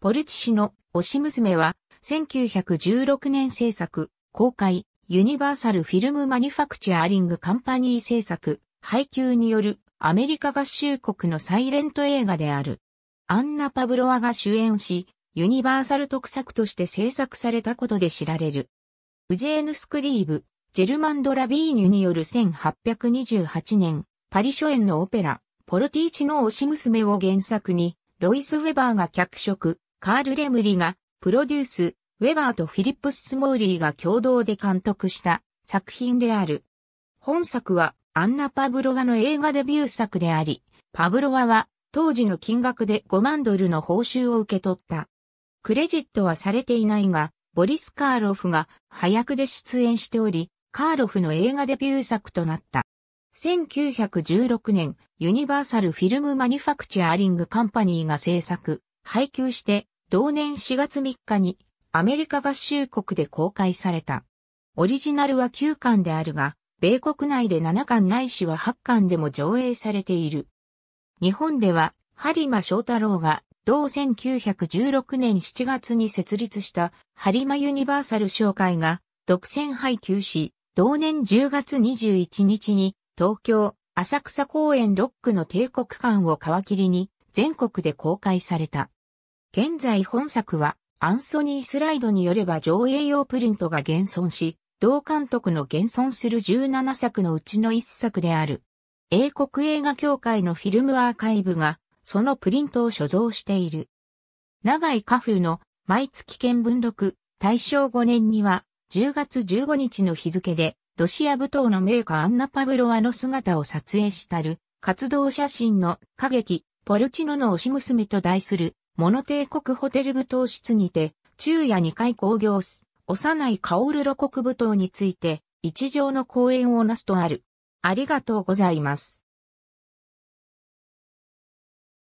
ポルチ氏の推し娘は、1916年制作、公開、ユニバーサルフィルムマニュファクチャーリングカンパニー制作、配給によるアメリカ合衆国のサイレント映画である。アンナ・パブロワが主演し、ユニバーサル特作として制作されたことで知られる。ウジェーヌ・スクリーブ、ジェルマンド・ラビーニュによる1828年、パリ初演のオペラ、ポルティーチの推し娘を原作に、ロイス・ウェバーが脚色、カール・レムリがプロデュース、ウェバーとフィリップス・スモーリーが共同で監督した作品である。本作はアンナ・パブロワの映画デビュー作であり、パブロワは当時の金額で5万ドルの報酬を受け取った。クレジットはされていないが、ボリス・カーロフが早役で出演しており、カーロフの映画デビュー作となった。1916年、ユニバーサル・フィルム・マニファクチャーリング・カンパニーが制作、配給して、同年4月3日にアメリカ合衆国で公開された。オリジナルは9巻であるが、米国内で7巻ないしは8巻でも上映されている。日本では、播磨翔太郎が同1916年7月に設立した播磨ユニバーサル商会が独占配給し、同年10月21日に東京浅草公園ロックの帝国館を皮切りに全国で公開された。現在本作は、アンソニー・スライドによれば上映用プリントが現存し、同監督の現存する17作のうちの1作である。英国映画協会のフィルムアーカイブが、そのプリントを所蔵している。長井花風の毎月見文録、大正5年には、10月15日の日付で、ロシア舞踏の名家アンナ・パブロワの姿を撮影したる、活動写真の歌劇、ポルチノの推し娘と題するモノ帝国ホテル部頭室にて、昼夜2回工業す、幼いカオルロ国部頭について、一条の講演をなすとある。ありがとうございます。